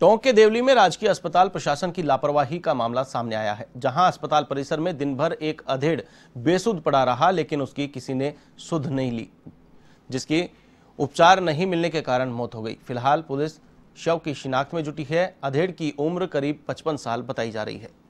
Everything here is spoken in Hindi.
टोंक के देवली में राजकीय अस्पताल प्रशासन की लापरवाही का मामला सामने आया है जहां अस्पताल परिसर में दिन भर एक अधेड़ बेसुध पड़ा रहा लेकिन उसकी किसी ने सुध नहीं ली जिसकी उपचार नहीं मिलने के कारण मौत हो गई फिलहाल पुलिस शव की शिनाख्त में जुटी है अधेड़ की उम्र करीब 55 साल बताई जा रही है